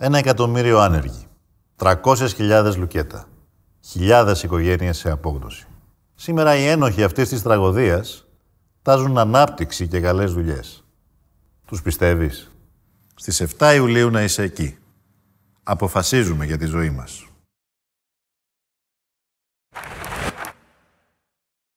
Ένα εκατομμύριο άνεργοι. 300.000 λουκέτα. χιλιάδες οικογένειες σε απόγνωση. Σήμερα οι ένοχοι αυτής της τραγωδίας τάζουν ανάπτυξη και καλές δουλειές. Τους πιστεύεις. Στις 7 Ιουλίου να είσαι εκεί. Αποφασίζουμε για τη ζωή μας.